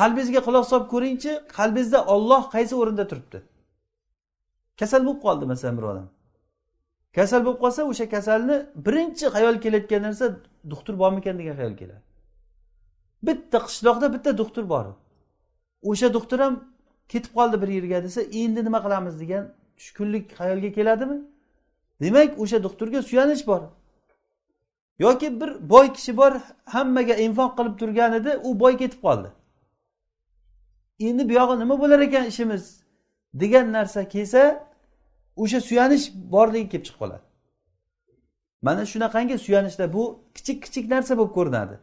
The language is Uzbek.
qalbingizga quloq solib ko'ringchi qalbingizda olloh qaysi o'rinda turibdi kasal bo'lib qoldi masalan bir odam kasal bo'lib qolsa o'sha kasalni birinchi xayol kelayotgan narsa doktor bormikan degan xayol keladi bitta qishloqda bitta doktor bor o'sha doktor ham ketib qoldi bir yerga desa endi nima qilamiz degan tushkunlik xayolga keladimi demak o'sha doktorga suyanish bor yoki bir boy kishi bor hammaga infoq qilib turgan edi u boy ketib qoldi endi buyog'i nima bo'lar ekan ishimiz degan narsa kelsa o'sha suyanish borligi kelib chiqib qoladi mana shunaqangi suyanishda bu kichik kichik narsa bo'lib ko'rinadi